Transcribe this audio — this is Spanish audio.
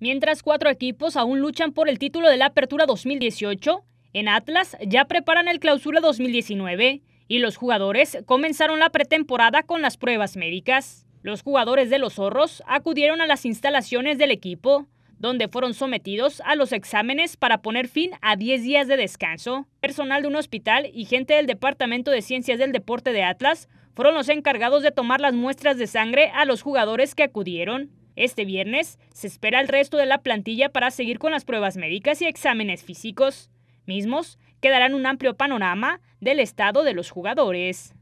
Mientras cuatro equipos aún luchan por el título de la Apertura 2018, en Atlas ya preparan el Clausura 2019 y los jugadores comenzaron la pretemporada con las pruebas médicas. Los jugadores de los zorros acudieron a las instalaciones del equipo, donde fueron sometidos a los exámenes para poner fin a 10 días de descanso. Personal de un hospital y gente del Departamento de Ciencias del Deporte de Atlas fueron los encargados de tomar las muestras de sangre a los jugadores que acudieron. Este viernes se espera el resto de la plantilla para seguir con las pruebas médicas y exámenes físicos, mismos que darán un amplio panorama del estado de los jugadores.